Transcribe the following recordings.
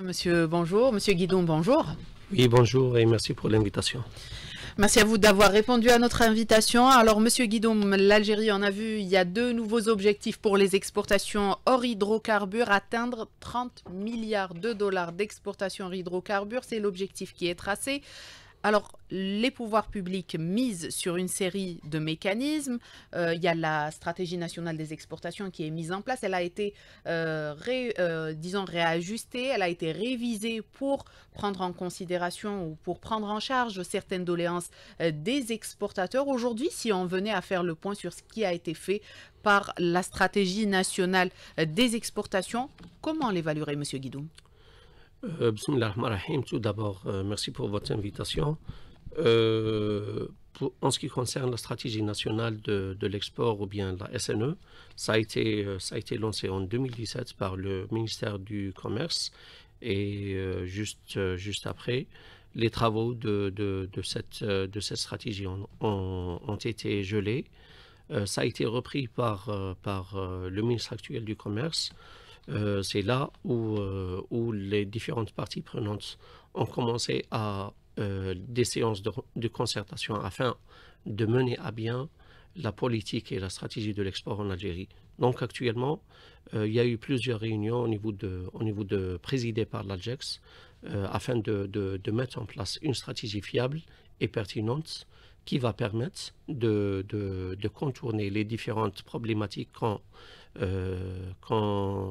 monsieur, bonjour. Monsieur Guidon, bonjour. Oui, bonjour et merci pour l'invitation. Merci à vous d'avoir répondu à notre invitation. Alors, Monsieur Guidon, l'Algérie en a vu, il y a deux nouveaux objectifs pour les exportations hors hydrocarbures, atteindre 30 milliards de dollars d'exportations hors hydrocarbures. C'est l'objectif qui est tracé. Alors, les pouvoirs publics misent sur une série de mécanismes. Il euh, y a la stratégie nationale des exportations qui est mise en place. Elle a été, euh, euh, disons, réajustée, elle a été révisée pour prendre en considération ou pour prendre en charge certaines doléances des exportateurs. Aujourd'hui, si on venait à faire le point sur ce qui a été fait par la stratégie nationale des exportations, comment l'évaluerait, M. Guidou euh, Bismillah tout d'abord, euh, merci pour votre invitation. Euh, en ce qui concerne la stratégie nationale de, l'export ou bien la SNE, ça a, été, ça a été lancé en 2017 par le ministère du Commerce et juste, juste après, les travaux de, de, cette, de cette stratégie ont, ont, été gelés. ça a été repris par, par le ministre actuel du Commerce euh, c'est là euh, où, les différentes parties prenantes ont commencé à euh, des séances de, concertation afin de mener à bien la politique et la stratégie de l'export en Algérie. Donc actuellement, il y a eu plusieurs réunions au niveau de, au présidées par l'ALGEX afin de, mettre en place une stratégie fiable et pertinente qui va permettre de, contourner les différentes problématiques qu'on euh, qu'on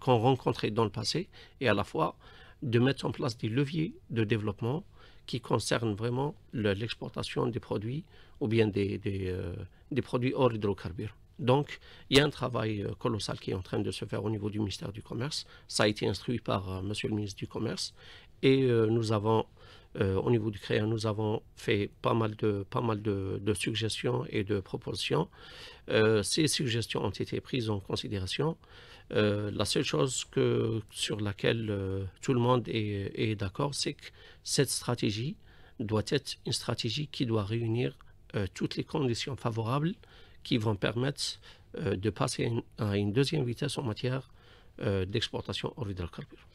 rencontrait dans le passé et à la fois de mettre en place des leviers de développement qui concernent vraiment l'exportation des produits ou bien euh, des, produits hors hydrocarbures. Donc, il y a un travail euh, colossal qui est en train de se faire au niveau du ministère du Commerce. Ça a été instruit par M. Euh, Monsieur le ministre du Commerce et nous avons euh, au niveau du CREA, nous avons fait pas mal de, suggestions et de propositions. Euh, ces suggestions ont été prises en considération. Euh, la seule chose sur laquelle tout le monde est, d'accord, c'est que cette stratégie doit être une stratégie qui doit réunir toutes les conditions favorables qui vont permettre de passer à une, deuxième vitesse en matière d'exportation hors hydrocarbures.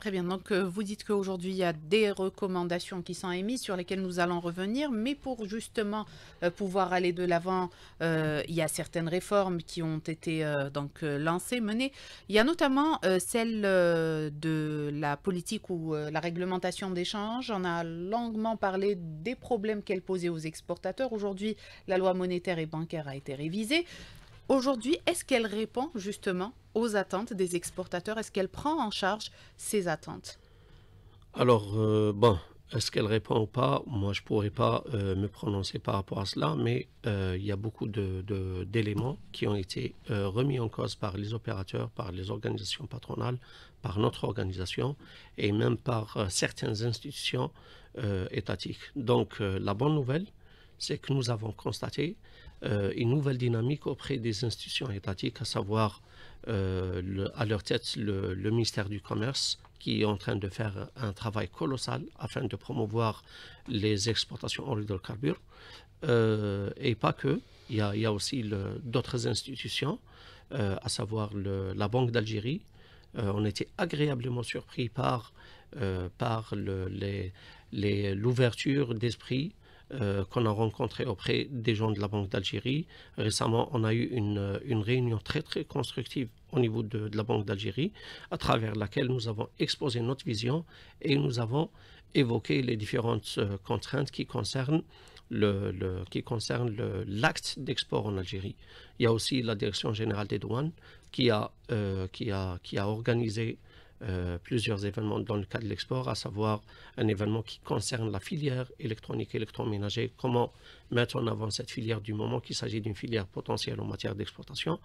Très bien, donc euh, vous dites qu'aujourd'hui il y a des recommandations qui sont émises sur lesquelles nous allons revenir, mais pour justement euh, pouvoir aller de l'avant, euh, il y a certaines réformes qui ont été donc lancées, menées. Il y a notamment celle de la politique ou la réglementation d'échange. On a longuement parlé des problèmes qu'elle posait aux exportateurs. Aujourd'hui, la loi monétaire et bancaire a été révisée. Aujourd'hui, est-ce qu'elle répond justement aux attentes des exportateurs Est-ce qu'elle prend en charge ces attentes Alors, euh, bon, est-ce qu'elle répond ou pas Moi, je ne pourrais pas euh, me prononcer par rapport à cela, mais euh, il y a beaucoup d'éléments qui ont été remis en cause par les opérateurs, par les organisations patronales, par notre organisation et même par certaines institutions étatiques. Donc, la bonne nouvelle, c'est que nous avons constaté euh, une nouvelle dynamique auprès des institutions étatiques, à savoir euh, à leur tête le, ministère du Commerce qui est en train de faire un travail colossal afin de promouvoir les exportations en hydrocarbures. Euh, et pas que, il y a, aussi d'autres institutions, euh, à savoir la Banque d'Algérie. on était agréablement surpris par, par l'ouverture d'esprit euh, qu'on a rencontré auprès des gens de la Banque d'Algérie. Récemment, on a eu une, euh, réunion très très constructive au niveau de, la Banque d'Algérie, à travers laquelle nous avons exposé notre vision et nous avons évoqué les différentes euh, contraintes qui concernent le, qui l'acte d'export en Algérie. Il y a aussi la Direction générale des douanes qui a, qui a, qui a organisé euh, plusieurs événements dans le cadre de l'export, à savoir un événement qui concerne la filière électronique électroménager, comment mettre en avant cette filière du moment qu'il s'agit d'une filière potentielle en matière d'exportation.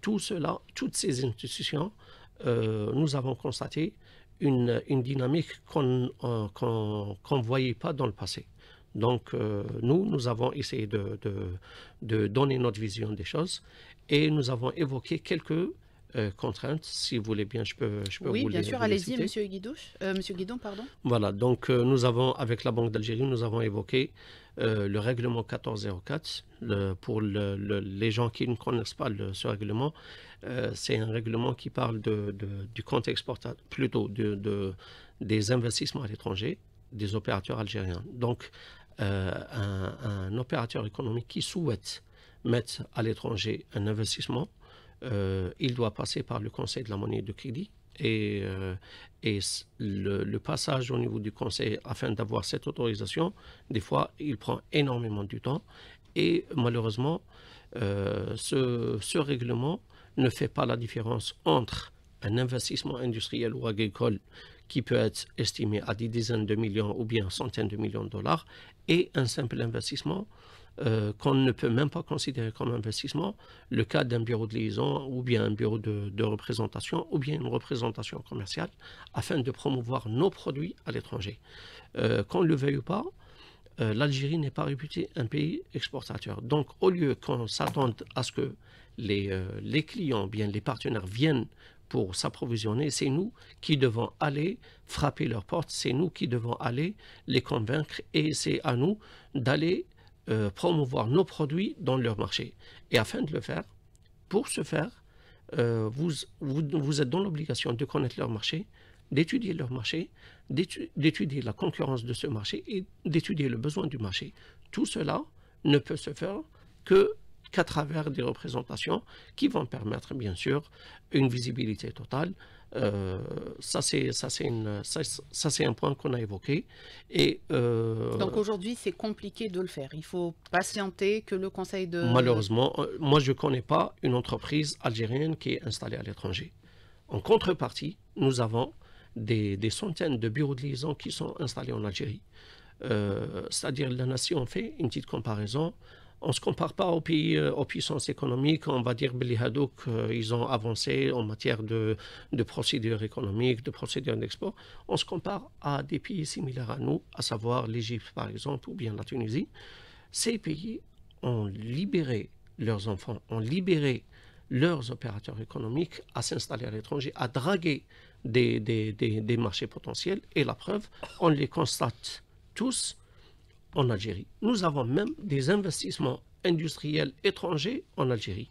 Tout cela, toutes ces institutions, euh, nous avons constaté une, dynamique qu'on euh, ne voyait pas dans le passé. Donc, nous, nous avons essayé de, donner notre vision des choses et nous avons évoqué quelques euh, contraintes. Si vous voulez bien, je peux, je peux oui, bien sûr, allez-y, Monsieur euh, Monsieur Guidon, pardon. Voilà, donc euh, nous avons, avec la Banque d'Algérie, nous avons évoqué le règlement 1404. pour les gens qui ne connaissent pas ce règlement, c'est un règlement qui parle de, du compte exportateur, plutôt de, des investissements à l'étranger des opérateurs algériens. Donc, un opérateur économique qui souhaite mettre à l'étranger un investissement euh, il doit passer par le conseil de la monnaie de crédit. Et, euh, le, passage au niveau du conseil afin d'avoir cette autorisation, des fois, il prend énormément du temps. Et malheureusement, euh, ce, règlement ne fait pas la différence entre un investissement industriel ou agricole qui peut être estimé à des dizaines de millions ou bien centaines de millions de dollars et un simple investissement euh, qu'on ne peut même pas considérer comme investissement, le cas d'un bureau de liaison ou bien un bureau de, représentation ou bien une représentation commerciale afin de promouvoir nos produits à l'étranger. Euh, qu'on le veuille ou pas, euh, l'Algérie n'est pas réputée un pays exportateur. Donc au lieu qu'on s'attende à ce que les, les clients, bien les partenaires viennent pour s'approvisionner, c'est nous qui devons aller frapper leurs portes, c'est nous qui devons aller les convaincre et c'est à nous d'aller euh, promouvoir nos produits dans leur marché. Et afin de le faire, pour ce faire, euh, vous, êtes dans l'obligation de connaître leur marché, d'étudier leur marché, d'étudier la concurrence de ce marché et d'étudier le besoin du marché. Tout cela ne peut se faire que qu'à travers des représentations qui vont permettre bien sûr une visibilité totale, euh, ça, c'est ça, c'est un point qu'on a évoqué. Et euh, donc aujourd'hui, c'est compliqué de le faire. Il faut patienter que le Conseil de malheureusement, euh, moi, je connais pas une entreprise algérienne qui est installée à l'étranger. En contrepartie, nous avons des, des, centaines de bureaux de liaison qui sont installés en Algérie. Euh, c'est-à-dire, la nation fait une petite comparaison on se compare pas aux, pays, euh, aux puissances économiques. On va dire que Hadouk, euh, ils ont avancé en matière de, de procédures économiques, de procédures d'export. On se compare à des pays similaires à nous, à savoir l'Égypte par exemple ou bien la Tunisie. Ces pays ont libéré leurs enfants, ont libéré leurs opérateurs économiques à s'installer à l'étranger, à draguer des, des, marchés potentiels. Et la preuve, on les constate tous en Algérie. Nous avons même des investissements industriels étrangers en Algérie.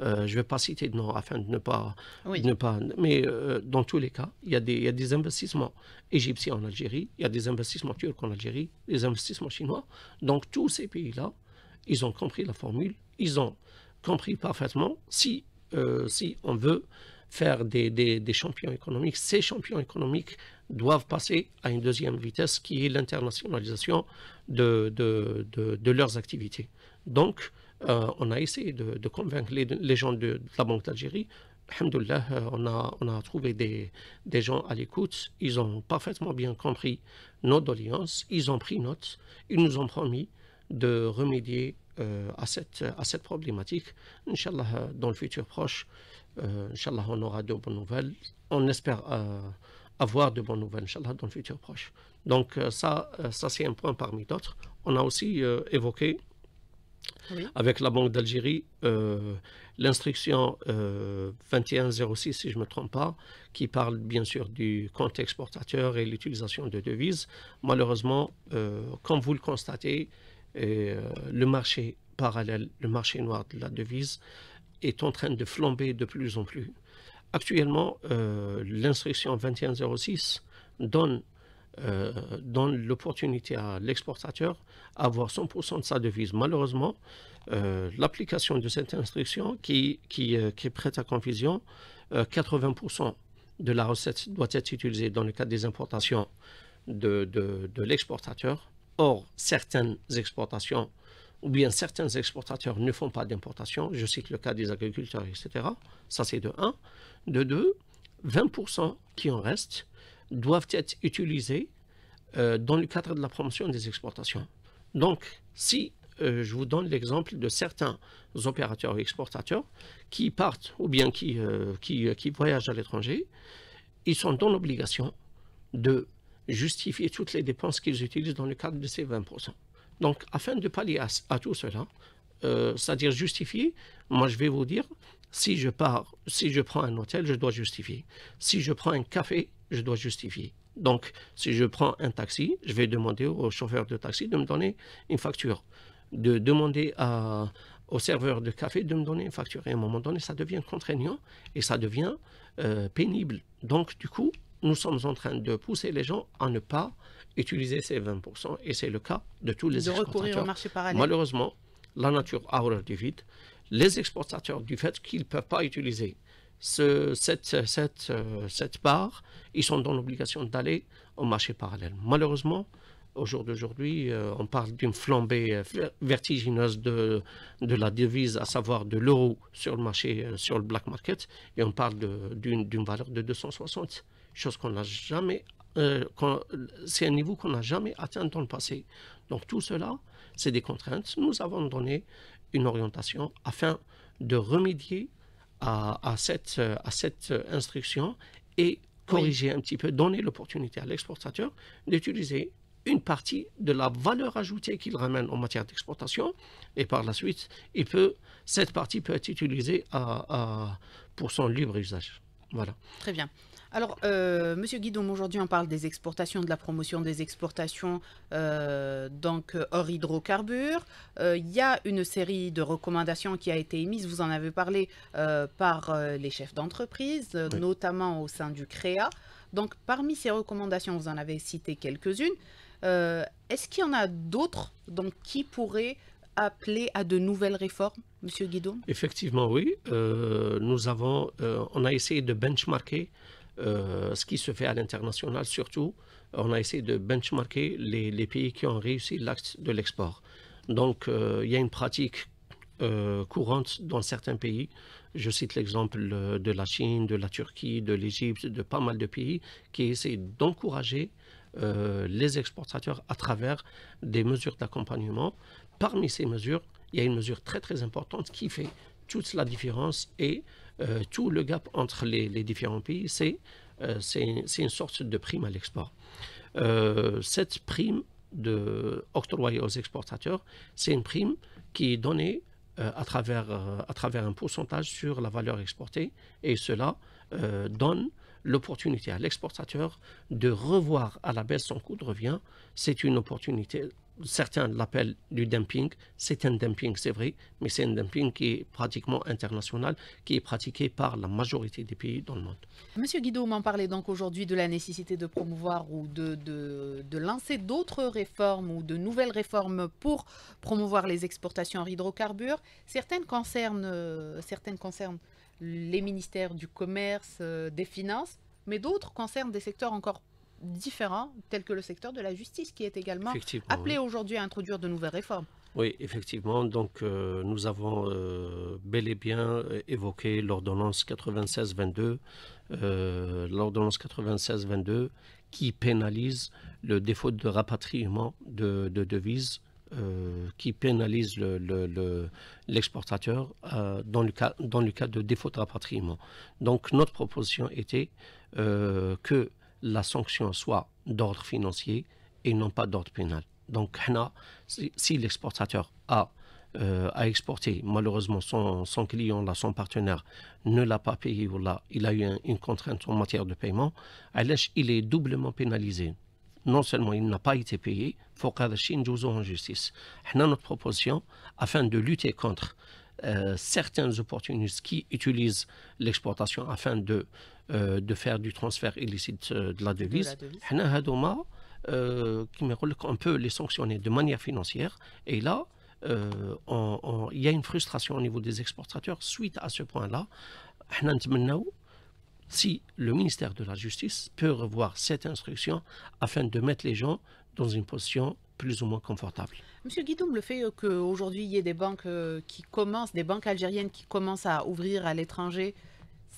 Euh, je ne vais pas citer de nom afin de ne pas... ne pas mais euh, dans tous les cas, il y, a des, y, a des investissements égyptiens en Algérie, il y a des investissements turcs en Algérie, des investissements chinois. Donc tous ces pays-là, ils ont compris la formule, ils ont compris parfaitement si, euh, si on veut faire des, des, champions économiques, ces champions économiques doivent passer à une deuxième vitesse qui est l'internationalisation de, de, de, leurs activités. Donc, euh, on a essayé de, convaincre les, gens de, la Banque d'Algérie. Alhamdoulilah, euh, on a, on a trouvé des, des gens à l'écoute. Ils ont parfaitement bien compris nos doléances. Ils ont pris note. Ils nous ont promis de remédier euh, à, cette, à cette problématique. Inch'Allah, dans le futur proche, euh, on aura de bonnes nouvelles. On espère euh, avoir de bonnes nouvelles, Inch'Allah, dans le futur proche. Donc, euh, ça, ça c'est un point parmi d'autres. On a aussi évoqué avec la Banque d'Algérie, l'instruction 2106, si je ne me trompe pas, qui parle bien sûr du compte exportateur et l'utilisation de devises. Malheureusement, comme vous le constatez, le marché parallèle, le marché noir de la devise est en train de flamber de plus en plus. Actuellement, euh, l'instruction 2106 donne, euh, donne l'opportunité à l'exportateur d'avoir 100% de sa devise. Malheureusement, euh, l'application de cette instruction qui, qui, qui est prête à confusion, 80% de la recette doit être utilisée dans le cadre des importations de, de, de l'exportateur. Or, certaines exportations ou bien certains exportateurs ne font pas d'importation, je cite le cas des agriculteurs, etc. Ça, c'est de 1. De 2, 20% qui en restent doivent être utilisés euh, dans le cadre de la promotion des exportations. Donc, si euh, je vous donne l'exemple de certains opérateurs exportateurs qui partent ou bien qui, euh, qui, qui voyagent à l'étranger, ils sont dans l'obligation de justifier toutes les dépenses qu'ils utilisent dans le cadre de ces 20%. Donc, afin de pallier à, tout cela, euh, c'est-à-dire justifier, moi je vais vous dire, si je pars, si je prends un hôtel, je dois justifier. Si je prends un café, je dois justifier. Donc, si je prends un taxi, je vais demander au chauffeur de taxi de me donner une facture. De demander au serveur de café de me donner une facture. Et à un moment donné, ça devient contraignant et ça devient euh, pénible. Donc, du coup, nous sommes en train de pousser les gens à ne pas utiliser ces 20%, et c'est le cas de tous les de exportateurs. Au marché parallèle. Malheureusement, la nature a horreur du vide. Les exportateurs, du fait qu'ils ne peuvent pas utiliser ce, cette, cette, cette part, ils sont dans l'obligation d'aller au marché parallèle. Malheureusement, au jour d'aujourd'hui, euh, on parle d'une flambée vertigineuse de, de la devise, à savoir de l'euro sur le marché, euh, sur le black market, et on parle d'une valeur de 260 chose qu'on n'a jamais, euh, c'est un niveau qu'on n'a jamais atteint dans le passé. Donc tout cela, c'est des contraintes. Nous avons donné une orientation afin de remédier à, cette, à cette instruction et corriger un petit peu, donner l'opportunité à l'exportateur d'utiliser une partie de la valeur ajoutée qu'il ramène en matière d'exportation et par la suite, il peut, cette partie peut être utilisée pour son libre usage. Voilà. Très bien. Alors, euh, Monsieur Guidon, aujourd'hui, on parle des exportations, de la promotion des exportations euh, donc euh, hors hydrocarbures. Euh, il y a une série de recommandations qui a été émise, vous en avez parlé, par les chefs d'entreprise, notamment au sein du CREA. Donc, parmi ces recommandations, vous en avez cité quelques-unes. Est-ce qu'il y en a d'autres qui pourraient appeler à de nouvelles réformes, Monsieur Guidon Effectivement, oui. nous avons, on a essayé de benchmarker euh, ce qui se fait à l'international. Surtout, on a essayé de benchmarker les, pays qui ont réussi l'acte de l'export. Donc, euh, il y a une pratique euh, courante dans certains pays. Je cite l'exemple de la Chine, de la Turquie, de l'Égypte, de pas mal de pays qui essaient d'encourager les exportateurs à travers des mesures d'accompagnement. Parmi ces mesures, il y a une mesure très très importante qui fait toute la différence et euh, tout le gap entre les, différents pays, euh, c'est une sorte de prime à l'export. Euh, cette prime de octroyée aux exportateurs, c'est une prime qui est donnée à, travers, à travers un pourcentage sur la valeur exportée et cela donne l'opportunité à l'exportateur de revoir à la baisse son coût de revient. C'est une opportunité certains l'appellent du dumping. C'est un dumping, c'est vrai, mais c'est un dumping qui est pratiquement international, qui est pratiqué par la majorité des pays dans le monde. Monsieur Guido m'en parlait donc aujourd'hui de la nécessité de promouvoir ou de, de, de lancer d'autres réformes ou de nouvelles réformes pour promouvoir les exportations en hydrocarbures. Certaines concernent, certaines concernent les ministères du commerce, euh, des finances, mais d'autres concernent des secteurs encore différents, tels que le secteur de la justice, qui est également appelé aujourd'hui à introduire de nouvelles réformes. Oui, effectivement. Donc, euh, nous avons euh, bel et bien euh, évoqué l'ordonnance 96-22, l'ordonnance 96-22 qui pénalise le défaut de rapatriement de, devises qui pénalise l'exportateur dans, le cas, dans le cas de défaut de rapatriement. Donc notre proposition était que la sanction soit d'ordre financier et non pas d'ordre pénal. Donc, si l'exportateur a euh, exporté, Malheureusement, son, client, là, son partenaire, ne l'a pas payé ou il a eu une contrainte en matière de paiement. il est doublement pénalisé. Non seulement il n'a pas été payé, faut en justice. Notre proposition, afin de lutter contre euh, certains opportunistes qui utilisent l'exportation afin de, euh, de faire du transfert illicite euh, de la devise, on peut les sanctionner de manière financière. Et là, il y a une frustration au niveau des exportateurs suite à ce point-là. Si le ministère de la Justice peut revoir cette instruction afin de mettre les gens dans une position plus ou moins confortable. Monsieur Guidoum, le fait qu'aujourd'hui il y ait des banques euh, qui commencent, des banques algériennes qui commencent à ouvrir à l'étranger,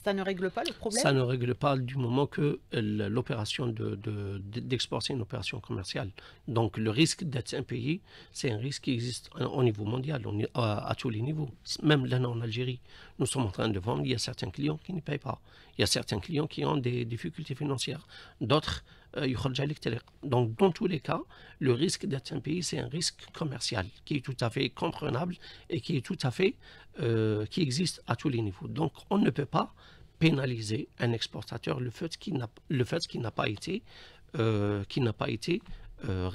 ça ne règle pas le problème Ça ne règle pas du moment que l'opération d'export, de, c'est une opération commerciale. Donc le risque d'être pays, c'est un risque qui existe au niveau mondial, à, à tous les niveaux. Même là en Algérie, nous sommes en train de vendre, il y a certains clients qui ne payent pas. Il y a certains clients qui ont des difficultés financières. D'autres euh, Donc, dans tous les cas, le risque d'être un pays, c'est un risque commercial qui est tout à fait comprenable et qui euh, existe à tous les niveaux. Donc, on ne peut pas pénaliser un exportateur le fait qu'il n'a pas été euh,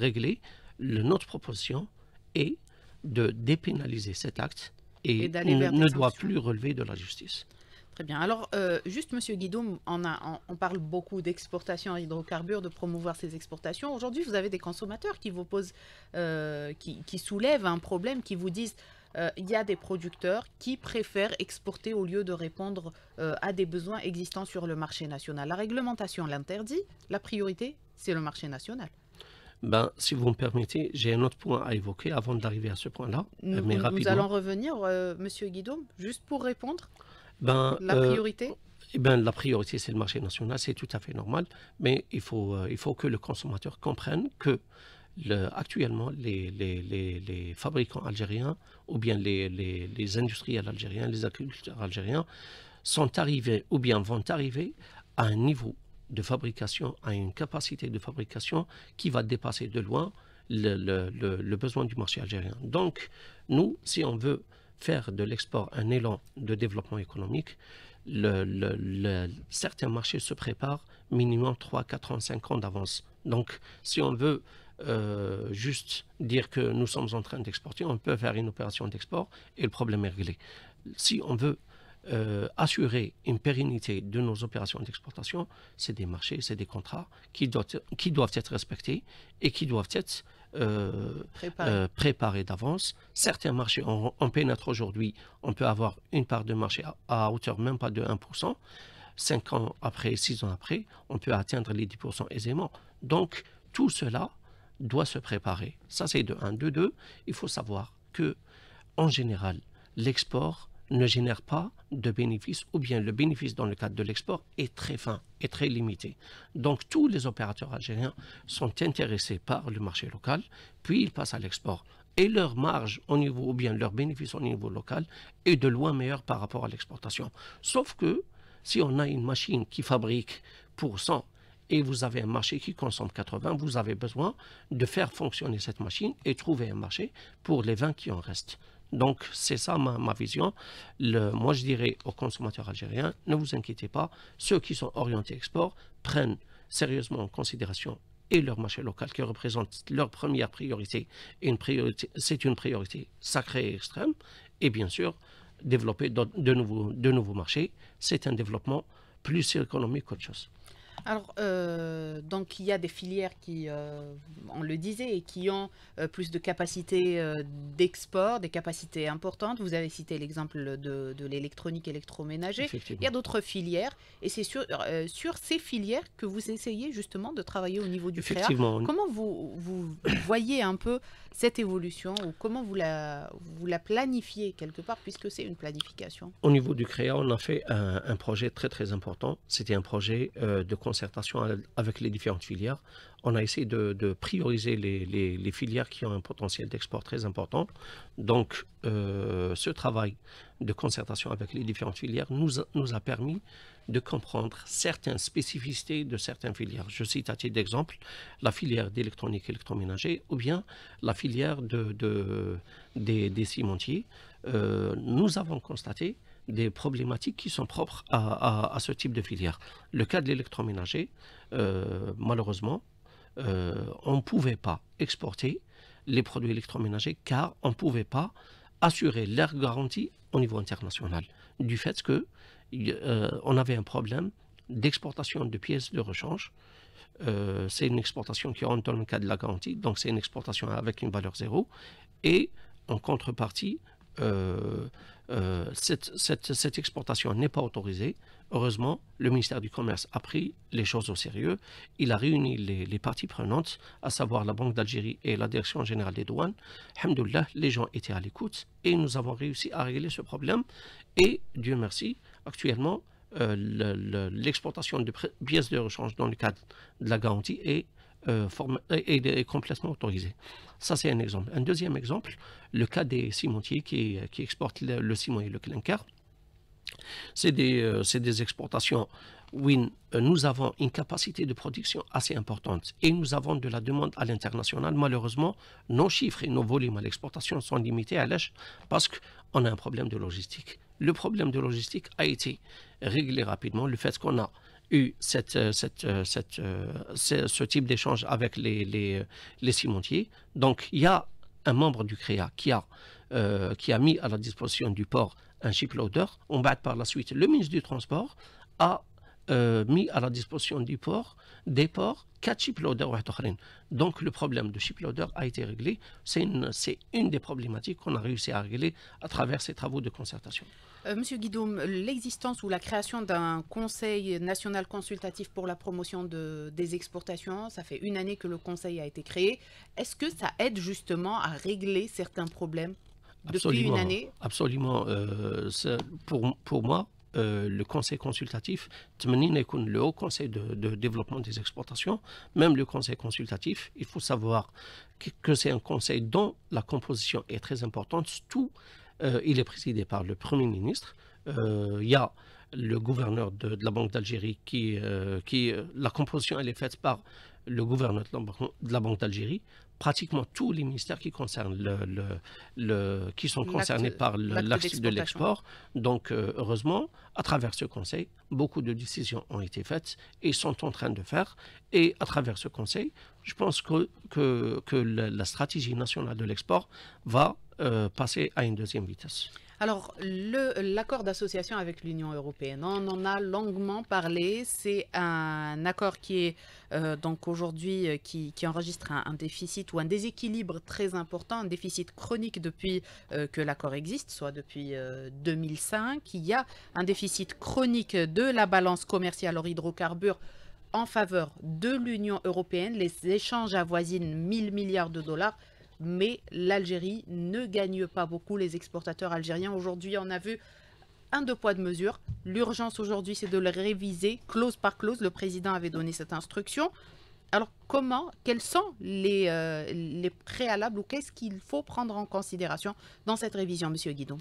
réglé. Notre proposition est de dépénaliser cet acte et ne doit plus relever de la justice. Très bien. Alors, euh, juste, Monsieur Guidoum, on, parle beaucoup d'exportation à hydrocarbures, de promouvoir ces exportations. Aujourd'hui, vous avez des consommateurs qui vous posent, euh, qui, soulèvent un problème, qui vous disent euh, il y a des producteurs qui préfèrent exporter au lieu de répondre à des besoins existants sur le marché national. La réglementation l'interdit. La priorité, c'est le marché national. Ben, si vous me permettez, j'ai un autre point à évoquer avant d'arriver à ce point-là. Nous, nous allons revenir, Monsieur Guidoum, juste pour répondre. Ben, la euh, priorité eh ben, la priorité, c'est le marché national, c'est tout à fait normal, mais il faut, euh, il faut que le consommateur comprenne que le, actuellement, les, les, les, fabricants algériens ou bien les, industriels algériens, les agriculteurs algériens sont arrivés ou bien vont arriver à un niveau de fabrication, à une capacité de fabrication qui va dépasser de loin le, le, le besoin du marché algérien. Donc, nous, si on veut faire de l'export un élan de développement économique, le, certains marchés se préparent minimum 3, 4 ans, 5 ans d'avance. Donc, si on veut euh, juste dire que nous sommes en train d'exporter, on peut faire une opération d'export et le problème est réglé. Si on veut euh, assurer une pérennité de nos opérations d'exportation, c'est des marchés, c'est des contrats qui doivent, qui doivent être respectés et qui doivent être euh, préparer euh, préparé d'avance. Certains marchés, on, on pénètre aujourd'hui, on peut avoir une part de marché à, hauteur même pas de 1%. Cinq ans après, six ans après, on peut atteindre les 10% aisément. Donc, tout cela doit se préparer. Ça, c'est de 1. De 2, il faut savoir que, en général, l'export ne génère pas de bénéfices ou bien le bénéfice dans le cadre de l'export est très fin et très limité. Donc tous les opérateurs algériens sont intéressés par le marché local, puis ils passent à l'export. Et leur marge au niveau, ou bien leur bénéfice au niveau local est de loin meilleur par rapport à l'exportation. Sauf que si on a une machine qui fabrique pour 100 et vous avez un marché qui consomme 80, vous avez besoin de faire fonctionner cette machine et trouver un marché pour les 20 qui en restent. Donc, c'est ça ma, vision. Le, moi, je dirais aux consommateurs algériens, ne vous inquiétez pas, ceux qui sont orientés export prennent sérieusement en considération et leur marché local qui représente leur première priorité. c'est une priorité sacrée et extrême. Et bien sûr, développer nouveaux, de nouveaux marchés, c'est un développement plus économique qu'autre chose. Alors, euh, donc il y a des filières qui, euh, on le disait, qui ont euh, plus de capacités d'export, des capacités importantes. Vous avez cité l'exemple de, l'électronique électroménager. Il y a d'autres filières, et c'est sur, sur ces filières que vous essayez justement de travailler au niveau du CREA. Comment vous, voyez un peu cette évolution, ou comment vous la, vous la planifiez quelque part, puisque c'est une planification Au niveau du CREA, on a fait un, projet très très important. C'était un projet de de concertation avec les différentes filières, on a essayé de, prioriser les, filières qui ont un potentiel d'export très important. Donc, euh, ce travail de concertation avec les différentes filières nous a, nous a permis de comprendre certaines spécificités de certaines filières. Je cite à titre d'exemple la filière d'électronique électroménager ou bien la filière de, des, des cimentiers. Euh, nous avons constaté des problématiques qui sont propres à, ce type de filière. Le cas de l'électroménager, euh, malheureusement, euh, on ne pouvait pas exporter les produits électroménagers car on ne pouvait pas assurer leur garantie au niveau international du fait que euh, on avait un problème d'exportation de pièces de rechange. c'est une exportation qui rentre dans le cadre de la garantie, donc c'est une exportation avec une valeur zéro. Et en contrepartie, euh, cette, exportation n'est pas autorisée. Heureusement, le ministère du Commerce a pris les choses au sérieux. Il a réuni les, parties prenantes, à savoir la Banque d'Algérie et la Direction générale des douanes. Alhamdoulilah, les gens étaient à l'écoute et nous avons réussi à régler ce problème. Et Dieu merci, actuellement, euh, l'exportation de pièces de rechange dans le cadre de la garantie est euh, est complètement autorisé. Ça, c'est un exemple. Un deuxième exemple, le cas des cimentiers qui, exportent le, ciment et le clinker. C'est des, euh, exportations où euh, nous avons une capacité de production assez importante et nous avons de la demande à l'international. Malheureusement, nos chiffres et nos volumes à l'exportation sont limités à l'âge parce qu'on a un problème de logistique. Le problème de logistique a été réglé rapidement. Le fait qu'on a eu euh, euh, euh, ce, type d'échange avec les, les, les, cimentiers. Donc il y a un membre du CREA qui a, qui a mis à la disposition du port un loader. On être par la suite le ministre du Transport a mis à la disposition du port, des ports quatre shiploaders Donc le problème de chip loader a été réglé. C'est une, une, des problématiques qu'on a réussi à régler à travers ces travaux de concertation. Euh, Monsieur Guidom, l'existence ou la création d'un conseil national consultatif pour la promotion de, des exportations, ça fait une année que le conseil a été créé. Est-ce que ça aide justement à régler certains problèmes depuis une année Absolument. Euh, pour, pour moi, euh, le conseil consultatif le haut conseil de, développement des exportations même le conseil consultatif il faut savoir que, c'est un conseil dont la composition est très importante tout euh, il est présidé par le premier ministre euh, il y a le gouverneur de, de la Banque d'Algérie qui, qui la composition elle est faite par le gouverneur de la Banque d'Algérie pratiquement tous les ministères qui concernent le, qui sont concernés par l'axe de l'export. Donc euh, heureusement, à travers ce conseil, beaucoup de décisions ont été faites et sont en train de faire. Et à travers ce conseil, je pense que, que, que la stratégie nationale de l'export va euh, passer à une deuxième vitesse. Alors, l'accord d'association avec l'Union européenne, on en a longuement parlé. C'est un accord qui est euh, donc aujourd'hui euh, qui, enregistre un, déficit ou un déséquilibre très important, un déficit chronique depuis que l'accord existe, soit depuis 2005. Il y a un déficit chronique de la balance commerciale hors hydrocarbures en faveur de l'Union européenne. Les échanges avoisinent 1000 milliards de dollars mais l'Algérie ne gagne pas beaucoup les exportateurs algériens. Aujourd'hui, on a vu un deux poids de mesure. L'urgence aujourd'hui, c'est de le réviser clause par clause. Le président avait donné cette instruction. Alors comment, quels sont les, euh, les préalables ou qu'est-ce qu'il faut prendre en considération dans cette révision, Monsieur Guidon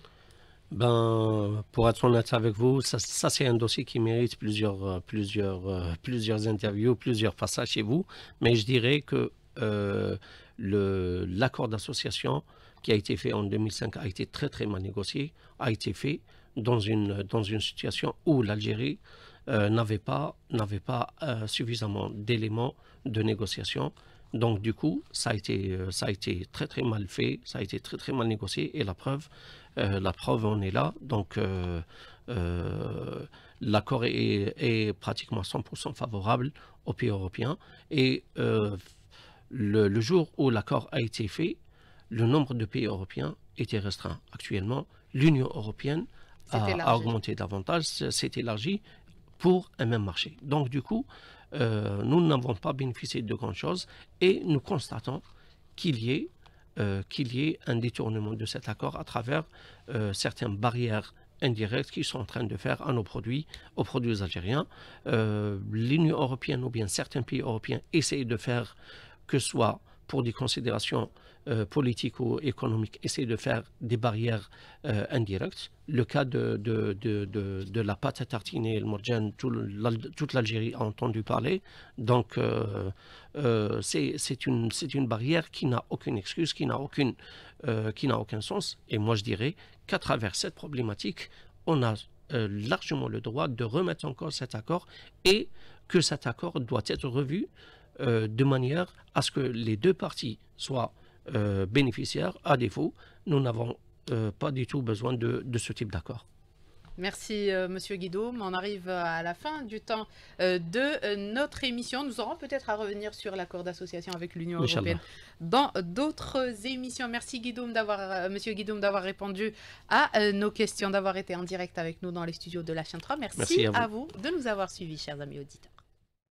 ben, pour être honnête avec vous, ça, c'est un dossier qui mérite plusieurs, euh, plusieurs, euh, plusieurs interviews, plusieurs passages chez vous. Mais je dirais que l'accord d'association qui a été fait en 2005 a été très très mal négocié, a été fait dans une, dans une situation où l'Algérie euh, n'avait pas, n'avait pas euh, suffisamment d'éléments de négociation. Donc du coup, ça a, été, euh, ça a été très très mal fait, ça a été très très mal négocié et la preuve, la preuve on est là. Donc l'accord est, est, pratiquement 100% favorable aux pays européens et le, jour où l'accord a été fait, le nombre de pays européens était restreint. Actuellement, l'Union européenne a, augmenté davantage, s'est élargie pour un même marché. Donc du coup, euh, nous n'avons pas bénéficié de grand-chose et nous constatons qu'il y ait euh, qu'il y ait un détournement de cet accord à travers euh, certaines barrières indirectes qu'ils sont en train de faire à nos produits, aux produits algériens. L'Union européenne ou bien certains pays européens essayent de faire que ce soit pour des considérations euh, politiques ou économiques essayer de faire des barrières euh, indirectes. Le cas de, de, la pâte à tartiner le toute l'Algérie a entendu parler. Donc, euh, c'est une, une, barrière qui n'a aucune excuse, qui n'a aucun sens. Et moi, je dirais qu'à travers cette problématique, on a largement le droit de remettre encore cet accord et que cet accord doit être revu euh, de manière à ce que les deux parties soient euh, bénéficiaires. À défaut, nous n'avons euh, pas du tout besoin de, ce type d'accord. Merci Monsieur Guido. On arrive à la fin du temps de notre émission. Nous aurons peut-être à revenir sur l'accord d'association avec l'Union européenne dans d'autres émissions. Merci Guido d'avoir Monsieur Guido d'avoir répondu à nos questions, d'avoir été en direct avec nous dans les studios de la Chantra. Merci, à, vous. à, vous. de nous avoir suivis, chers amis auditeurs.